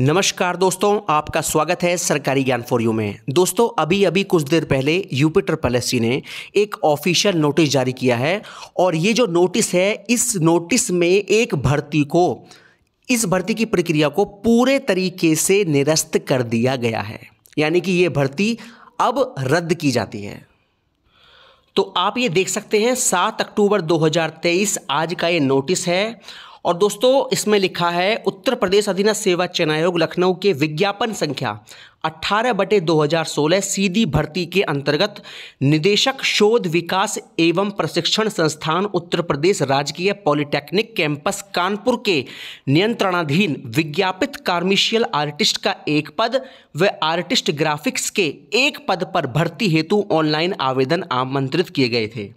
नमस्कार दोस्तों आपका स्वागत है सरकारी ज्ञान फॉर यू में दोस्तों अभी अभी कुछ देर पहले यूपिटर पैलेसी ने एक ऑफिशियल नोटिस जारी किया है और ये जो नोटिस है इस नोटिस में एक भर्ती को इस भर्ती की प्रक्रिया को पूरे तरीके से निरस्त कर दिया गया है यानी कि ये भर्ती अब रद्द की जाती है तो आप ये देख सकते हैं सात अक्टूबर 2023 आज का ये नोटिस है और दोस्तों इसमें लिखा है उत्तर प्रदेश अधीन सेवा चयन आयोग लखनऊ के विज्ञापन संख्या 18 बटे 2016 सीधी भर्ती के अंतर्गत निदेशक शोध विकास एवं प्रशिक्षण संस्थान उत्तर प्रदेश राजकीय पॉलिटेक्निक कैंपस कानपुर के नियंत्रणाधीन विज्ञापित कार्मिशियल आर्टिस्ट का एक पद व आर्टिस्ट ग्राफिक्स के एक पद पर भर्ती हेतु ऑनलाइन आवेदन आमंत्रित किए गए थे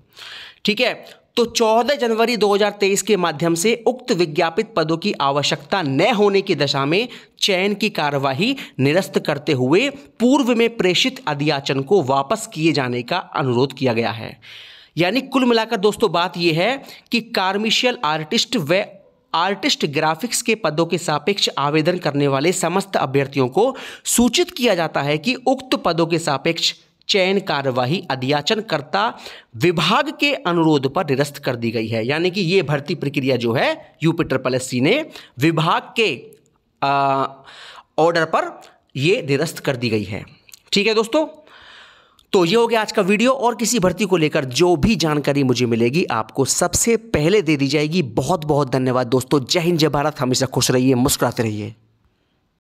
ठीक है तो 14 जनवरी 2023 के माध्यम से उक्त विज्ञापित पदों की आवश्यकता न होने की दशा में चयन की कार्यवाही निरस्त करते हुए पूर्व में प्रेषित अधियाचन को वापस किए जाने का अनुरोध किया गया है यानी कुल मिलाकर दोस्तों बात यह है कि कार्मिशियल आर्टिस्ट व आर्टिस्ट ग्राफिक्स के पदों के सापेक्ष आवेदन करने वाले समस्त अभ्यर्थियों को सूचित किया जाता है कि उक्त पदों के सापेक्ष चयन कार्यवाही अध्याचनकर्ता विभाग के अनुरोध पर निरस्त कर दी गई है यानी कि ये भर्ती प्रक्रिया जो है यूपी ट्रिपल एस ने विभाग के ऑर्डर पर ये निरस्त कर दी गई है ठीक है दोस्तों तो ये हो गया आज का वीडियो और किसी भर्ती को लेकर जो भी जानकारी मुझे मिलेगी आपको सबसे पहले दे दी जाएगी बहुत बहुत धन्यवाद दोस्तों जय हिंद जय भारत हमेशा खुश रहिए मुस्कुराते रहिए